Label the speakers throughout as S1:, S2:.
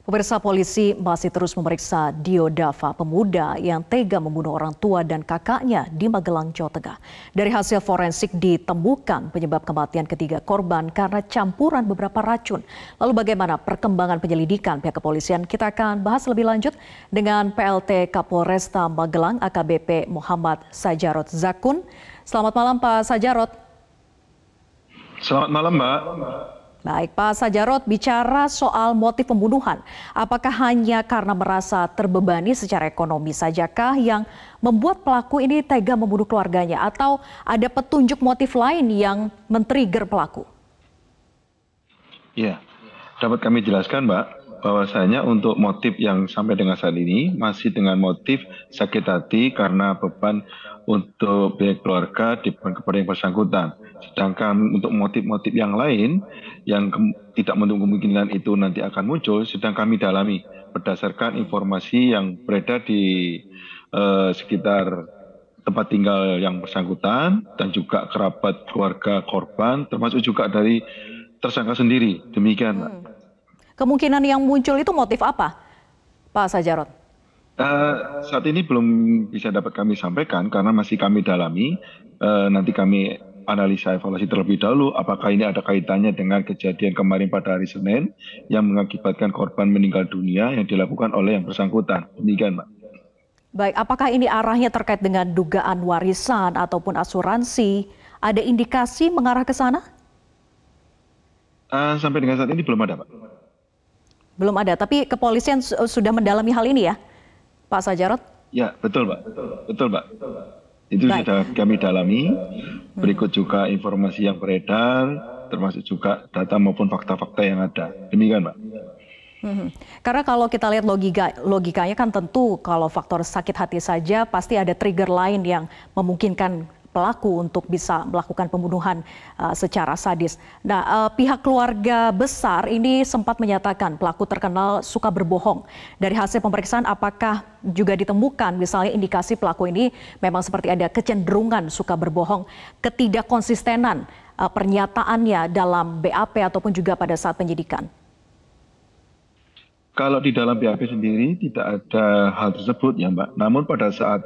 S1: Pemirsa polisi masih terus memeriksa Dio Dava, pemuda yang tega membunuh orang tua dan kakaknya di Magelang, Jawa Tengah. Dari hasil forensik ditemukan penyebab kematian ketiga korban karena campuran beberapa racun. Lalu bagaimana perkembangan penyelidikan pihak kepolisian? Kita akan bahas lebih lanjut dengan PLT Kapolresta Magelang AKBP Muhammad Sajarot Zakun. Selamat malam Pak Sajarot.
S2: Selamat malam Mbak.
S1: Baik, Pak Sajarot bicara soal motif pembunuhan. Apakah hanya karena merasa terbebani secara ekonomi sajakah yang membuat pelaku ini tega membunuh keluarganya atau ada petunjuk motif lain yang men-trigger pelaku?
S2: Iya, dapat kami jelaskan Mbak bahwasanya untuk motif yang sampai dengan saat ini masih dengan motif sakit hati karena beban untuk biaya keluarga di kepada yang bersangkutan Sedangkan untuk motif-motif yang lain yang tidak menunggu kemungkinan itu nanti akan muncul sedang kami dalami berdasarkan informasi yang beredar di eh, sekitar tempat tinggal yang bersangkutan dan juga kerabat keluarga korban termasuk juga dari tersangka sendiri demikian hmm.
S1: kemungkinan yang muncul itu motif apa Pak Sajarot
S2: uh, saat ini belum bisa dapat kami sampaikan karena masih kami dalami uh, nanti kami analisa evaluasi terlebih dahulu apakah ini ada kaitannya dengan kejadian kemarin pada hari Senin yang mengakibatkan korban meninggal dunia yang dilakukan oleh yang bersangkutan. Demikian, Mbak.
S1: Baik, apakah ini arahnya terkait dengan dugaan warisan ataupun asuransi? Ada indikasi mengarah ke sana?
S2: Uh, sampai dengan saat ini belum ada, Pak.
S1: Belum ada, tapi kepolisian sudah mendalami hal ini ya, Pak Sajarot?
S2: Ya, betul, Pak. Betul, Pak. Betul, Pak. Itu Baik. sudah kami dalami. Berikut juga informasi yang beredar, termasuk juga data maupun fakta-fakta yang ada. Demikian, Pak.
S1: Mhm. Karena kalau kita lihat logika, logikanya kan tentu kalau faktor sakit hati saja pasti ada trigger lain yang memungkinkan pelaku untuk bisa melakukan pembunuhan uh, secara sadis. Nah, uh, pihak keluarga besar ini sempat menyatakan pelaku terkenal suka berbohong. Dari hasil pemeriksaan apakah juga ditemukan misalnya indikasi pelaku ini memang seperti ada kecenderungan suka berbohong, ketidakkonsistenan uh, pernyataannya dalam BAP ataupun juga pada saat penyidikan?
S2: Kalau di dalam BAP sendiri tidak ada hal tersebut ya Mbak. Namun pada saat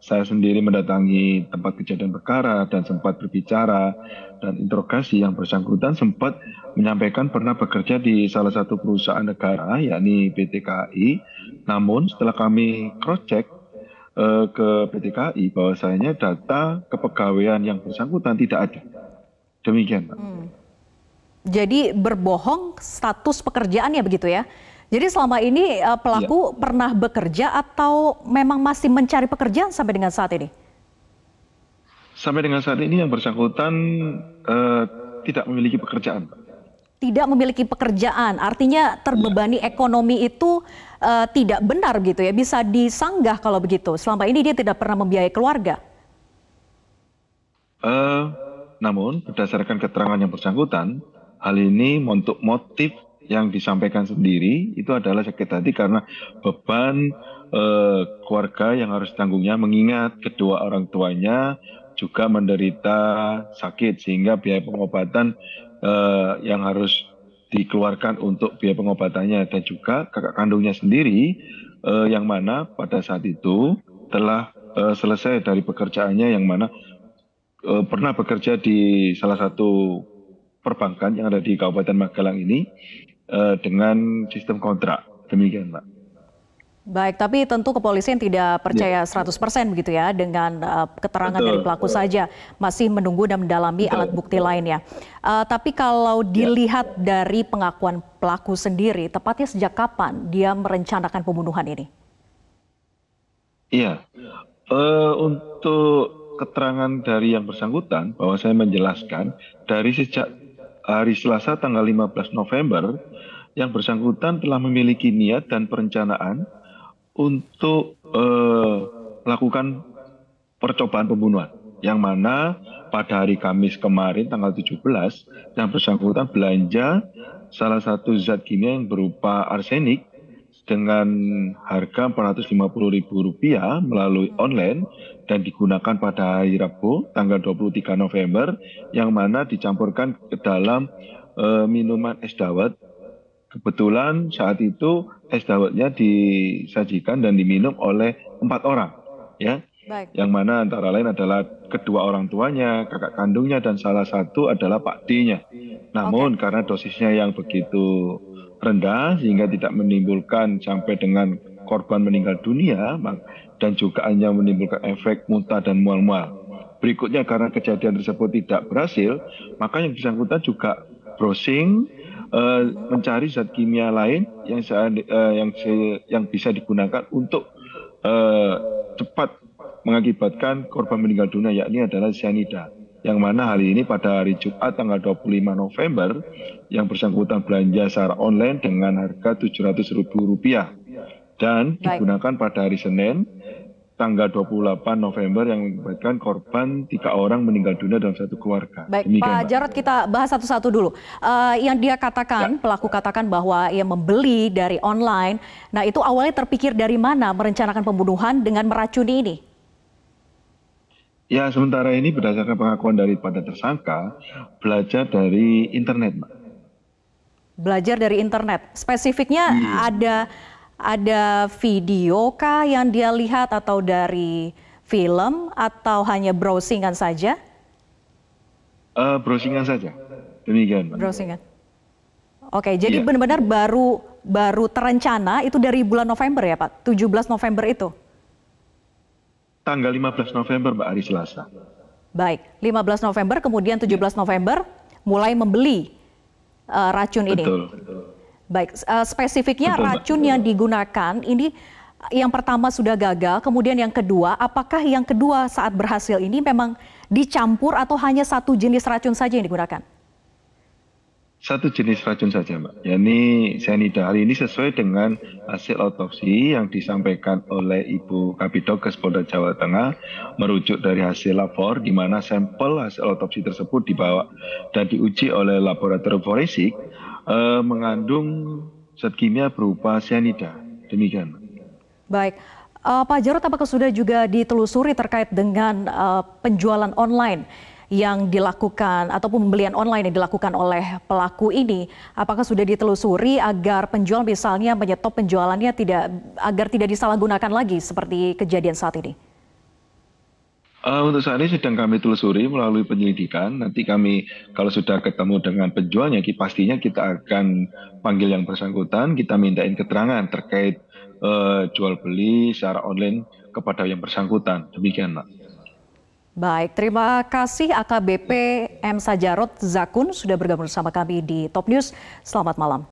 S2: saya sendiri mendatangi tempat kejadian perkara dan sempat berbicara dan interogasi yang bersangkutan sempat menyampaikan pernah bekerja di salah satu perusahaan negara yakni PT KAI. Namun setelah kami cross check eh, ke PT KAI bahwasanya data kepegawaian yang bersangkutan tidak ada. Demikian, Hmm.
S1: Jadi berbohong status pekerjaannya begitu ya? Jadi selama ini uh, pelaku ya. pernah bekerja atau memang masih mencari pekerjaan sampai dengan saat ini?
S2: Sampai dengan saat ini yang bersangkutan uh, tidak memiliki pekerjaan.
S1: Tidak memiliki pekerjaan, artinya terbebani ya. ekonomi itu uh, tidak benar gitu ya, bisa disanggah kalau begitu. Selama ini dia tidak pernah membiayai keluarga.
S2: Uh, namun berdasarkan keterangan yang bersangkutan, hal ini untuk motif yang disampaikan sendiri itu adalah sakit hati karena beban eh, keluarga yang harus tanggungnya mengingat kedua orang tuanya juga menderita sakit sehingga biaya pengobatan eh, yang harus dikeluarkan untuk biaya pengobatannya dan juga kakak kandungnya sendiri eh, yang mana pada saat itu telah eh, selesai dari pekerjaannya yang mana eh, pernah bekerja di salah satu perbankan yang ada di Kabupaten Magelang ini uh, dengan sistem kontrak. Demikian, Pak.
S1: Baik, tapi tentu kepolisian tidak percaya 100% ya. begitu ya dengan uh, keterangan Betul. dari pelaku Betul. saja. Masih menunggu dan mendalami Betul. alat bukti lainnya. Uh, tapi kalau ya. dilihat ya. dari pengakuan pelaku sendiri, tepatnya sejak kapan dia merencanakan pembunuhan ini?
S2: Iya, uh, untuk keterangan dari yang bersangkutan bahwa saya menjelaskan dari sejak hari Selasa tanggal 15 November yang bersangkutan telah memiliki niat dan perencanaan untuk eh, melakukan percobaan pembunuhan yang mana pada hari Kamis kemarin tanggal 17 yang bersangkutan belanja salah satu zat kimia yang berupa arsenik dengan harga Rp450.000 melalui online dan digunakan pada hari Rabu tanggal 23 November yang mana dicampurkan ke dalam e, minuman es dawet. Kebetulan saat itu es dawetnya disajikan dan diminum oleh empat orang, ya. Baik. Yang mana antara lain adalah kedua orang tuanya, kakak kandungnya, dan salah satu adalah Pak D-nya. Namun okay. karena dosisnya yang begitu rendah sehingga tidak menimbulkan sampai dengan korban meninggal dunia dan juga hanya menimbulkan efek muntah dan mual-mual. Berikutnya karena kejadian tersebut tidak berhasil, maka yang bersangkutan juga browsing uh, mencari zat kimia lain yang uh, yang yang bisa digunakan untuk uh, cepat mengakibatkan korban meninggal dunia yakni adalah cyanida yang mana hari ini pada hari Jumat tanggal 25 November yang bersangkutan belanja secara online dengan harga Rp700.000 dan Baik. digunakan pada hari Senin tanggal 28 November yang mengakibatkan korban tiga orang meninggal dunia dalam satu keluarga. Baik, Demikian, Pak Jarod Jarot
S1: kita bahas satu-satu dulu. Uh, yang dia katakan, ya. pelaku katakan bahwa ia membeli dari online. Nah itu awalnya terpikir dari mana merencanakan pembunuhan dengan meracuni ini?
S2: Ya, sementara ini berdasarkan pengakuan daripada tersangka, belajar dari internet, Mbak.
S1: Belajar dari internet. Spesifiknya hmm. ada ada video kah yang dia lihat atau dari film atau hanya browsingan saja?
S2: Uh, browsingan saja. Demikian, Mbak.
S1: Browsingan. Oke, jadi benar iya. benar-benar baru baru terencana itu dari bulan November ya, Pak? 17 November itu
S2: tanggal 15 November Mbak hari Selasa.
S1: Baik, 15 November kemudian 17 November mulai membeli uh, racun betul, ini. Betul. Baik, uh, spesifiknya betul, racun betul. yang digunakan ini eh, yang pertama sudah gagal, kemudian yang kedua, apakah yang kedua saat berhasil ini memang dicampur atau hanya satu jenis racun saja yang digunakan?
S2: satu jenis racun saja, Mbak. ini cyanida. Hal ini sesuai dengan hasil otopsi yang disampaikan oleh Ibu Kapitokes Polda Jawa Tengah merujuk dari hasil lapor di mana sampel hasil otopsi tersebut dibawa dan diuji oleh laboratorium forensik eh, mengandung zat kimia berupa cyanida. Demikian.
S1: Baik. Uh, Pak Jarot apakah sudah juga ditelusuri terkait dengan uh, penjualan online? yang dilakukan ataupun pembelian online yang dilakukan oleh pelaku ini, apakah sudah ditelusuri agar penjual misalnya menyetop penjualannya tidak agar tidak disalahgunakan lagi seperti kejadian saat ini?
S2: Uh, untuk saat ini sedang kami telusuri melalui penyelidikan. Nanti kami kalau sudah ketemu dengan penjualnya, pastinya kita akan panggil yang bersangkutan, kita mintain keterangan terkait uh, jual beli secara online kepada yang bersangkutan. Demikian, Pak.
S1: Baik, terima kasih AKBP M. Sajarot Zakun sudah bergabung bersama kami di Top News. Selamat malam.